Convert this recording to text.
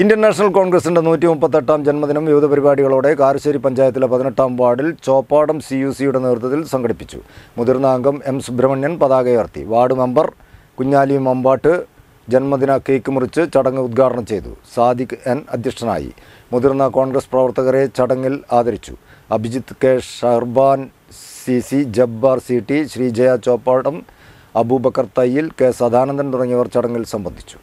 Indian national കോൺഗ്രസിൻ്റെ നൂറ്റി മുപ്പത്തെട്ടാം ജന്മദിനം വിവിധ പരിപാടികളോടെ കാരശ്ശേരി പഞ്ചായത്തിലെ പതിനെട്ടാം വാർഡിൽ ചോപ്പാടം സി യു സിയുടെ നേതൃത്വത്തിൽ സംഘടിപ്പിച്ചു മുതിർന്ന അംഗം എം സുബ്രഹ്മണ്യൻ പതാക ഉയർത്തി വാർഡ് മെമ്പർ കുഞ്ഞാലി മമ്പാട്ട് ജന്മദിന കേക്ക് മുറിച്ച് ചടങ്ങ് ഉദ്ഘാടനം ചെയ്തു സാദിഖ് എൻ അധ്യക്ഷനായി മുതിർന്ന കോൺഗ്രസ് പ്രവർത്തകരെ ചടങ്ങിൽ ആദരിച്ചു Abhijith K Sharban C C Jabbar C T Sreejaya Choppadam Aboobacker Thayyil K Sadanandan തുടങ്ങിയവർ ചടങ്ങിൽ സംബന്ധിച്ചു